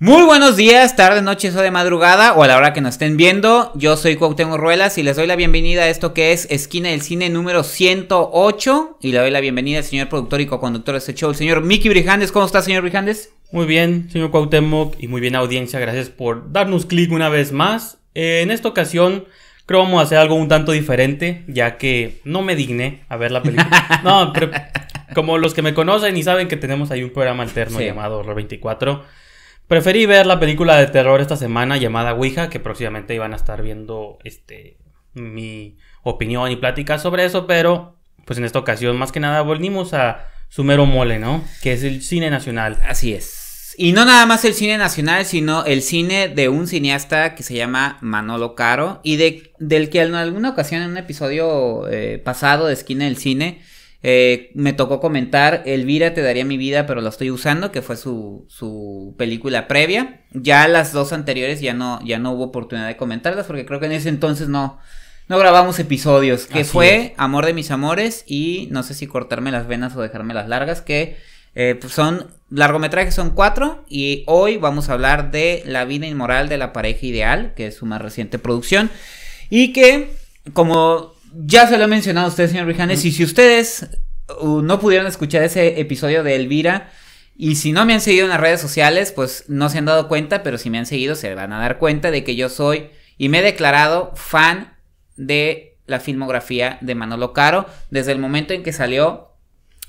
Muy buenos días, tarde, noche, o de madrugada o a la hora que nos estén viendo. Yo soy Cuauhtémoc Ruelas y les doy la bienvenida a esto que es Esquina del Cine número 108 y le doy la bienvenida al señor productor y co-conductor de este show, el señor Mickey Brijandes. ¿Cómo está, señor Brijandes? Muy bien, señor Cuauhtémoc y muy bien audiencia, gracias por darnos clic una vez más. Eh, en esta ocasión creo vamos a hacer algo un tanto diferente, ya que no me digné a ver la película. no, pero como los que me conocen y saben que tenemos ahí un programa alterno llamado Horror 24 Preferí ver la película de terror esta semana llamada Ouija, que próximamente iban a estar viendo este, mi opinión y plática sobre eso, pero pues en esta ocasión más que nada volvimos a Sumero mole, ¿no? Que es el cine nacional. Así es. Y no nada más el cine nacional, sino el cine de un cineasta que se llama Manolo Caro y de, del que en alguna ocasión en un episodio eh, pasado de Esquina del Cine eh, me tocó comentar Elvira te daría mi vida pero la estoy usando que fue su, su película previa ya las dos anteriores ya no ya no hubo oportunidad de comentarlas porque creo que en ese entonces no no grabamos episodios que fue amor de mis amores y no sé si cortarme las venas o dejarme las largas que eh, pues son largometrajes son cuatro y hoy vamos a hablar de la vida inmoral de la pareja ideal que es su más reciente producción y que como ya se lo he mencionado a usted, señor Brijanes, y mm. si ustedes uh, no pudieron escuchar ese episodio de Elvira, y si no me han seguido en las redes sociales, pues no se han dado cuenta, pero si me han seguido se van a dar cuenta de que yo soy y me he declarado fan de la filmografía de Manolo Caro desde el momento en que salió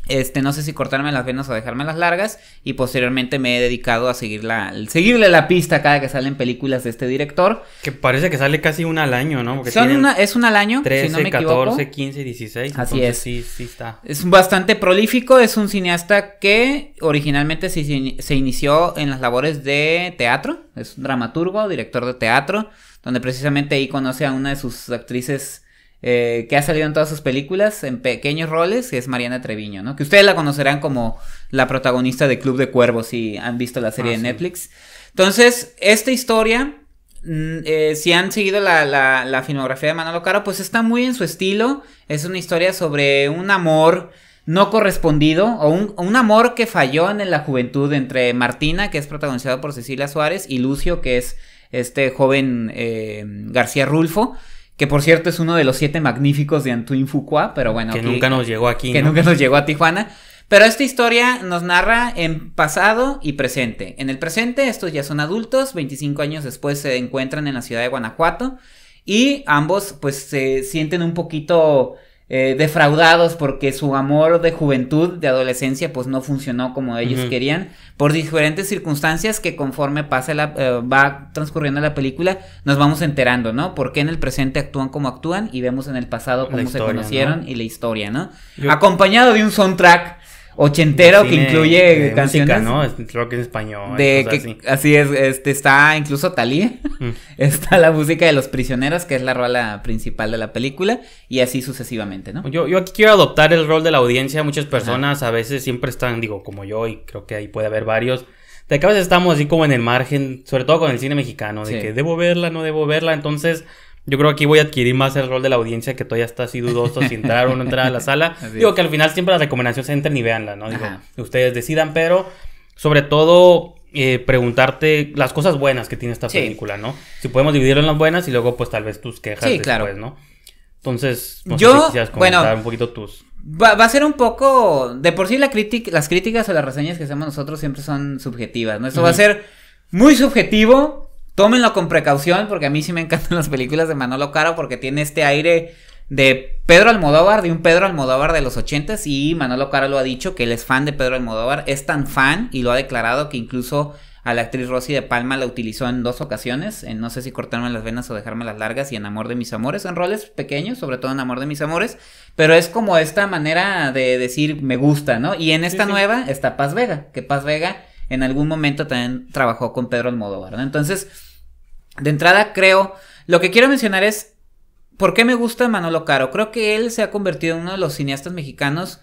este, no sé si cortarme las venas o dejarme las largas. Y posteriormente me he dedicado a seguir la, seguirle la pista cada que salen películas de este director. Que parece que sale casi una al año, ¿no? Son es un al año. si no me 14, 15, 16. Así es. Sí, sí está. Es bastante prolífico. Es un cineasta que originalmente se, se inició en las labores de teatro. Es un dramaturgo, director de teatro. Donde precisamente ahí conoce a una de sus actrices eh, que ha salido en todas sus películas en pequeños roles, que es Mariana Treviño, Que ustedes la conocerán como la protagonista de Club de Cuervos si han visto la serie ah, de Netflix. Entonces, esta historia, mm, eh, si han seguido la, filmografía de Manolo Caro, pues está muy en su estilo. Es una historia sobre un amor no correspondido o un, amor que falló en la juventud entre Martina, que es protagonizada por Cecilia Suárez, y Lucio, que es este joven eh, García Rulfo que por cierto es uno de los siete magníficos de Antoine Fuqua, pero bueno. Que nunca nos llegó aquí. Que nunca nos llegó a Tijuana. Pero esta historia nos narra en pasado y presente. En el presente, estos ya son adultos, 25 años después se encuentran en la ciudad de Guanajuato y ambos pues se sienten un poquito eh, defraudados porque su amor de juventud, de adolescencia, pues no funcionó como ellos querían, por diferentes circunstancias que conforme pasa la, eh, va transcurriendo la película, nos vamos enterando, ¿no? porque en el presente actúan como actúan y vemos en el pasado cómo se conocieron y la historia, ¿no? Acompañado de un soundtrack ochentero que incluye de eh, Música, ¿no? Rock en español. De que, así. es, este está incluso Talía. Mm. Está la música de Los Prisioneros, que es la rola principal de la película, y así sucesivamente, ¿no? Yo, yo aquí quiero adoptar el rol de la audiencia. Muchas personas a veces siempre están, digo, como yo, y creo que ahí puede haber varios. De que a veces estamos así como en el margen, sobre todo con el cine mexicano, de que debo verla, no debo verla. Entonces, yo creo que aquí voy a adquirir más el rol de la audiencia que todavía está así dudoso si entrar o no entrar a la sala. Digo que al final siempre las recomendaciones entren y veanla, ¿no? Digo, ustedes decidan, pero sobre todo eh, preguntarte las cosas buenas que tiene esta película, ¿no? Si podemos dividirlo en las buenas y luego pues tal vez tus quejas después, ¿no? Entonces, no yo, sé si comentar un poquito tus... Va, a ser un poco... De por sí la crítica, las críticas o las reseñas que hacemos nosotros siempre son subjetivas, ¿no? Esto va a ser muy subjetivo tómenlo con precaución, porque a mí sí me encantan las películas de Manolo Caro, porque tiene este aire de Pedro Almodóvar, de un Pedro Almodóvar de los ochentas y Manolo Caro lo ha dicho, que él es fan de Pedro Almodóvar, es tan fan y lo ha declarado que incluso a la actriz Rosy de Palma la utilizó en dos ocasiones, en No sé si cortarme las venas o dejarme las largas y en Amor de mis amores, en roles pequeños, sobre todo en Amor de mis amores, pero es como esta manera de decir me gusta, ¿no? Y en esta nueva está Paz Vega, que Paz Vega en algún momento también trabajó con Pedro Almodóvar, ¿no? Entonces, de entrada creo, lo que quiero mencionar es por qué me gusta Manolo Caro. Creo que él se ha convertido en uno de los cineastas mexicanos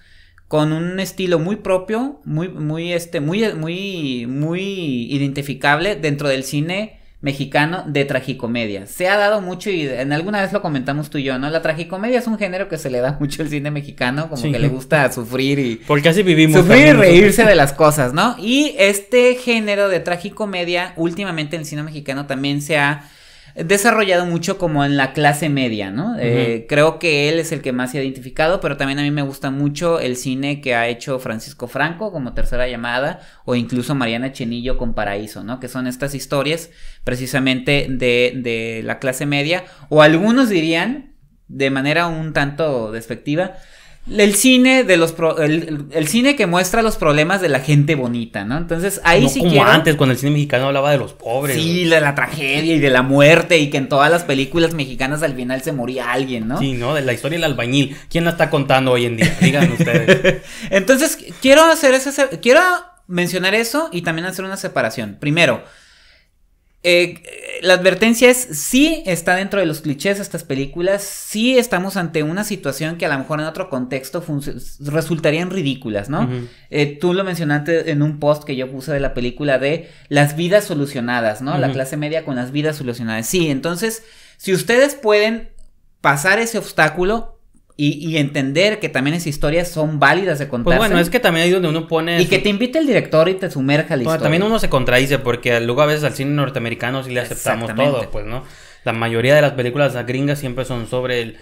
con un estilo muy propio, muy muy este muy muy muy identificable dentro del cine mexicano de tragicomedia. Se ha dado mucho y en alguna vez lo comentamos tú y yo, ¿no? La tragicomedia es un género que se le da mucho al cine mexicano, como que le gusta sufrir y... Porque así vivimos. Sufrir y reírse de las cosas, ¿no? Y este género de tragicomedia últimamente en el cine mexicano también se ha desarrollado mucho como en la clase media, ¿no? Eh, creo que él es el que más se ha identificado, pero también a mí me gusta mucho el cine que ha hecho Francisco Franco como Tercera Llamada o incluso Mariana Chenillo con Paraíso, ¿no? Que son estas historias precisamente de, de la clase media o algunos dirían de manera un tanto despectiva, el cine de los el, cine que muestra los problemas de la gente bonita, ¿no? Entonces ahí sí como antes cuando el cine mexicano hablaba de los pobres. Sí, de la tragedia y de la muerte y que en todas las películas mexicanas al final se moría alguien, ¿no? Sí, no, de la historia del albañil. ¿Quién la está contando hoy en día? ustedes. Entonces quiero hacer ese quiero mencionar eso y también hacer una separación. Primero, eh, la advertencia es, si está dentro de los clichés estas películas, si estamos ante una situación que a lo mejor en otro contexto resultarían ridículas, ¿no? Eh, tú lo mencionaste en un post que yo puse de la película de las vidas solucionadas, ¿no? La clase media con las vidas solucionadas. Sí, entonces, si ustedes pueden pasar ese obstáculo, y, entender que también esas historias son válidas de contarse. Pues bueno, es que también hay donde uno pone... Y que te invite el director y te sumerja la historia. También uno se contradice porque luego a veces al cine norteamericano sí le aceptamos todo, pues, ¿no? La mayoría de las películas gringas siempre son sobre el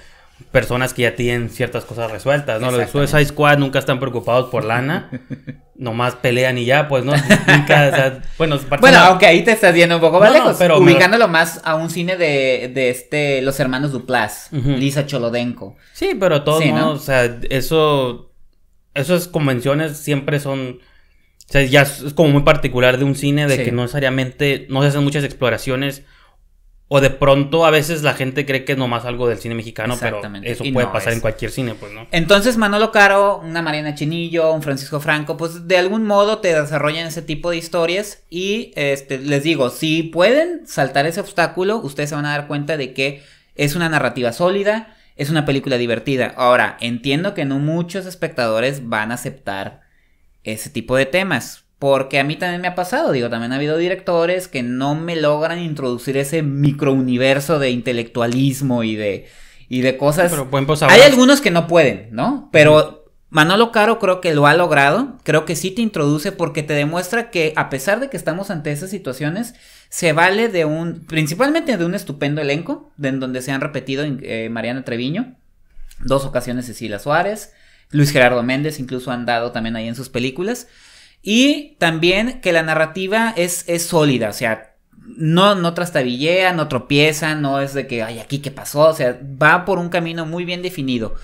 personas que ya tienen ciertas cosas resueltas, ¿no? Los Suicide Squad nunca están preocupados por lana, nomás pelean y ya, pues, ¿no? Nunca, bueno, bueno aunque ahí te estás yendo un poco más lejos, ubicándolo más a un cine de, de este, los hermanos Duplas, Lisa Cholodenco. Sí, pero todo ¿no? o sea, eso, esas convenciones siempre son... O sea, ya es como muy particular de un cine de que no necesariamente no se hacen muchas exploraciones o de pronto a veces la gente cree que es nomás algo del cine mexicano, pero eso puede pasar en cualquier cine, pues, ¿no? Entonces Manolo Caro, una Mariana Chinillo, un Francisco Franco, pues de algún modo te desarrollan ese tipo de historias y este, les digo, si pueden saltar ese obstáculo, ustedes se van a dar cuenta de que es una narrativa sólida, es una película divertida. Ahora, entiendo que no muchos espectadores van a aceptar ese tipo de temas, porque a mí también me ha pasado, digo, también ha habido directores que no me logran introducir ese microuniverso de intelectualismo y de, y de cosas. Hay algunos que no pueden, ¿no? Pero Manolo Caro creo que lo ha logrado, creo que sí te introduce porque te demuestra que a pesar de que estamos ante esas situaciones, se vale de un, principalmente de un estupendo elenco, en donde se han repetido eh, Mariana Treviño, dos ocasiones Cecilia Suárez, Luis Gerardo Méndez incluso han dado también ahí en sus películas. Y también que la narrativa es, es sólida, o sea, no, no trastabillea, no tropieza, no es de que, ay, aquí qué pasó, o sea, va por un camino muy bien definido.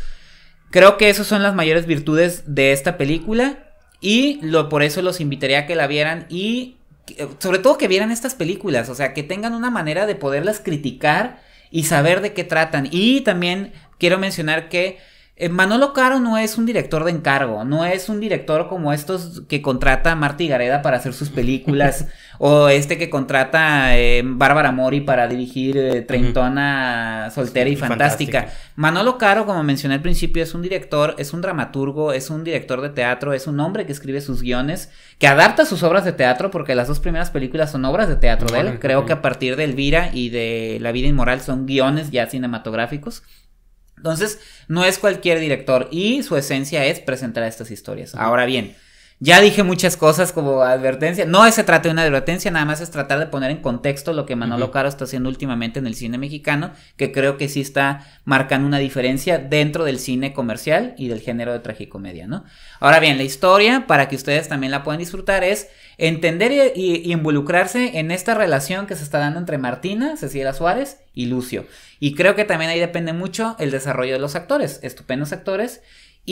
Creo que esas son las mayores virtudes de esta película y lo, por eso los invitaría a que la vieran y eh, sobre todo que vieran estas películas, o sea, que tengan una manera de poderlas criticar y saber de qué tratan. Y también quiero mencionar que eh, Manolo Caro no es un director de encargo, no es un director como estos que contrata a Marta Gareda para hacer sus películas, o este que contrata a eh, Bárbara Mori para dirigir Trentona eh, Treintona Soltera y, fantástica. Manolo Caro, como mencioné al principio, es un director, es un dramaturgo, es un director de teatro, es un hombre que escribe sus guiones, que adapta sus obras de teatro, porque las dos primeras películas son obras de teatro de él. Creo que a partir de Elvira y de La vida inmoral son guiones ya cinematográficos. Entonces, no es cualquier director y su esencia es presentar estas historias. Ahora bien, ya dije muchas cosas como advertencia. No se trata de una advertencia, nada más es tratar de poner en contexto lo que Manolo Caro está haciendo últimamente en el cine mexicano, que creo que sí está marcando una diferencia dentro del cine comercial y del género de tragicomedia, ¿no? Ahora bien, la historia, para que ustedes también la puedan disfrutar, es entender y, y involucrarse en esta relación que se está dando entre Martina, Cecilia Suárez y Lucio. Y creo que también ahí depende mucho el desarrollo de los actores, estupendos actores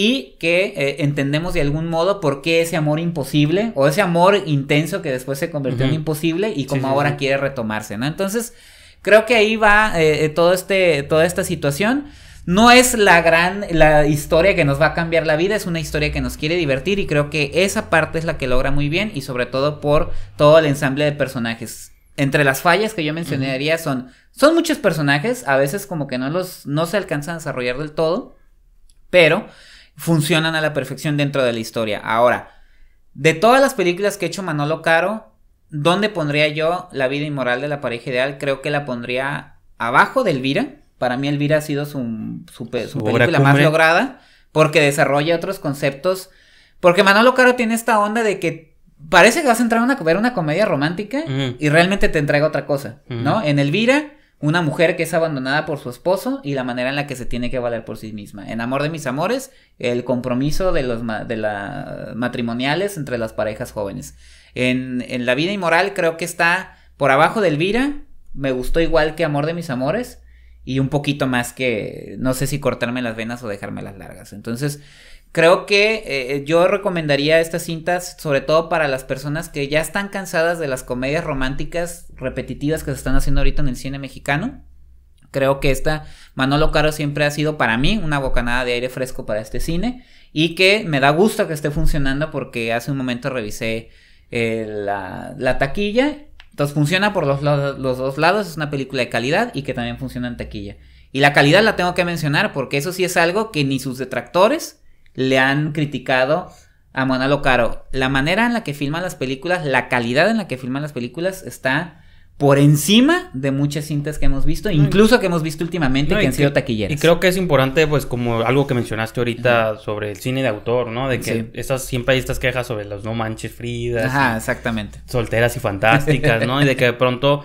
y que eh, entendemos de algún modo por qué ese amor imposible o ese amor intenso que después se convirtió en imposible y como ahora quiere retomarse, ¿no? Entonces, creo que ahí va eh, eh, todo este, toda esta situación. No es la gran, la historia que nos va a cambiar la vida, es una historia que nos quiere divertir y creo que esa parte es la que logra muy bien y sobre todo por todo el ensamble de personajes entre las fallas que yo mencionaría son son muchos personajes, a veces como que no los no se alcanzan a desarrollar del todo, pero funcionan a la perfección dentro de la historia. Ahora, de todas las películas que ha hecho Manolo Caro, ¿dónde pondría yo la vida inmoral de la pareja ideal? Creo que la pondría abajo de Elvira. Para mí Elvira ha sido su, su, película más lograda porque desarrolla otros conceptos. Porque Manolo Caro tiene esta onda de que parece que vas a entrar a una, ver una comedia romántica y realmente te entrega otra cosa, ¿no? En Elvira una mujer que es abandonada por su esposo y la manera en la que se tiene que valer por sí misma. En Amor de mis amores, el compromiso de los de la matrimoniales entre las parejas jóvenes. En, La vida inmoral creo que está por abajo de Elvira. Me gustó igual que Amor de mis amores. Y un poquito más que no sé si cortarme las venas o dejarme las largas. Entonces, Creo que eh, eh, yo recomendaría estas cintas sobre todo para las personas que ya están cansadas de las comedias románticas repetitivas que se están haciendo ahorita en el cine mexicano. Creo que esta Manolo Caro siempre ha sido para mí una bocanada de aire fresco para este cine y que me da gusto que esté funcionando porque hace un momento revisé eh, la, taquilla. Entonces funciona por los dos lados, es una película de calidad y que también funciona en taquilla. Y la calidad la tengo que mencionar porque eso sí es algo que ni sus detractores le han criticado a Monalo Caro. La manera en la que filman las películas, la calidad en la que filman las películas está por encima de muchas cintas que hemos visto, incluso que hemos visto últimamente que han sido taquilleras. Y creo que es importante, pues, como algo que mencionaste ahorita sobre el cine de autor, ¿no? De que siempre hay estas quejas sobre los no manches fridas. Ajá, exactamente. Solteras y fantásticas, ¿no? y de que de pronto,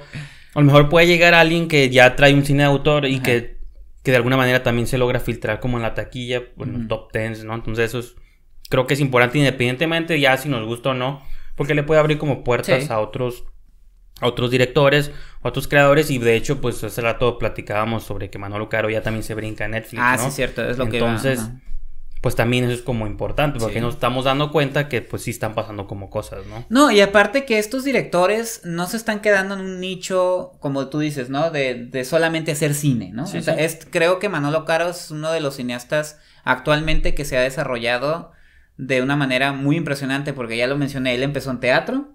a lo mejor puede llegar alguien que ya trae un cine de autor y que que de alguna manera también se logra filtrar como en la taquilla, en top tens, ¿no? Entonces eso es, creo que es importante independientemente ya si nos gusta o no, porque le puede abrir como puertas a otros a otros directores, a otros creadores y de hecho pues hace rato platicábamos sobre que Manolo Caro ya también se brinca en Netflix, ah, sí, cierto, es lo que Entonces pues también eso es como importante, porque nos estamos dando cuenta que pues sí están pasando como cosas, ¿no? No, y aparte que estos directores no se están quedando en un nicho, como tú dices, ¿no? De, solamente hacer cine, ¿no? es, creo que Manolo Caro es uno de los cineastas actualmente que se ha desarrollado de una manera muy impresionante, porque ya lo mencioné, él empezó en teatro,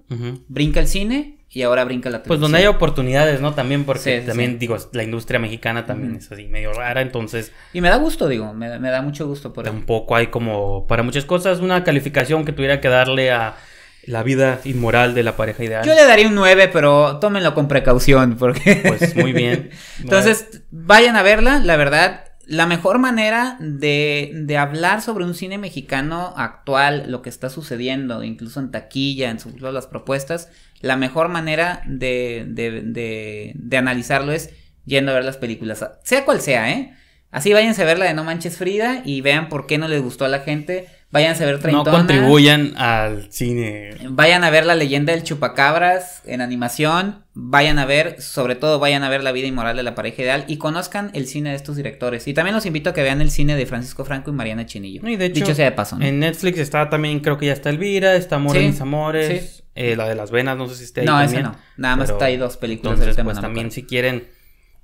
brinca el cine, y ahora brinca la televisión. Pues donde hay oportunidades, ¿no? También porque también, digo, la industria mexicana también es así medio rara, entonces... Y me da gusto, digo, me, da mucho gusto por Tampoco hay como, para muchas cosas, una calificación que tuviera que darle a la vida inmoral de la pareja ideal. Yo le daría un 9, pero tómenlo con precaución, porque... Pues muy bien. entonces, vayan a verla, la verdad, la mejor manera de, de, hablar sobre un cine mexicano actual, lo que está sucediendo, incluso en taquilla, en sus, las propuestas, la mejor manera de, de, de, analizarlo es yendo a ver las películas, sea cual sea, ¿eh? Así váyanse a ver la de No Manches Frida y vean por qué no les gustó a la gente vayan a ver No contribuyan al cine. Vayan a ver La leyenda del chupacabras en animación. Vayan a ver, sobre todo, vayan a ver La vida y moral de la pareja ideal y conozcan el cine de estos directores. Y también los invito a que vean el cine de Francisco Franco y Mariana Chinillo. Y de Dicho sea de paso. En Netflix está también, creo que ya está Elvira, está Amor y mis amores. Eh, la de las venas, no sé si está ahí. No, también, no. Nada más está ahí dos películas del tema. Pues, también si quieren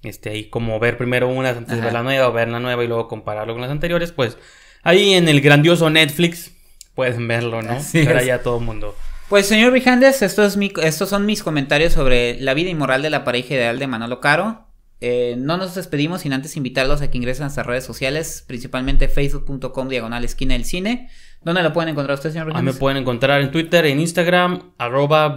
este, ahí como ver primero una antes de ver la nueva o ver la nueva y luego compararlo con las anteriores, pues Ahí en el grandioso Netflix pueden verlo, ¿no? ya todo mundo. Pues señor Brihandes, estos son mis comentarios sobre la vida inmoral de la pareja ideal de Manolo Caro. Eh, no nos despedimos sin antes invitarlos a que ingresen a nuestras redes sociales, principalmente facebook.com diagonal esquina del cine. ¿Dónde lo pueden encontrar ustedes, señor Brijandes? me pueden encontrar en Twitter, en Instagram, arroba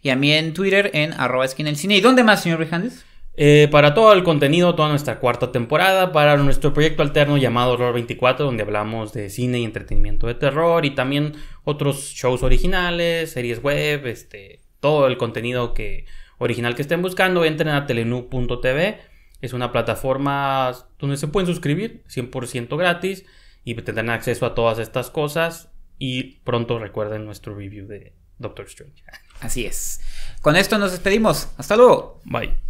Y a mí en Twitter, en arroba esquina del cine. ¿Y dónde más, señor Brijandes? Eh, para todo el contenido, toda nuestra cuarta temporada, para nuestro proyecto alterno llamado Horror 24, donde hablamos de cine y entretenimiento de terror y también otros shows originales, series web, este, todo el contenido que, original que estén buscando, entren a telenu.tv. Es una plataforma donde se pueden suscribir 100% gratis y tendrán acceso a todas estas cosas. Y pronto recuerden nuestro review de Doctor Strange. Así es. Con esto nos despedimos. Hasta luego. Bye.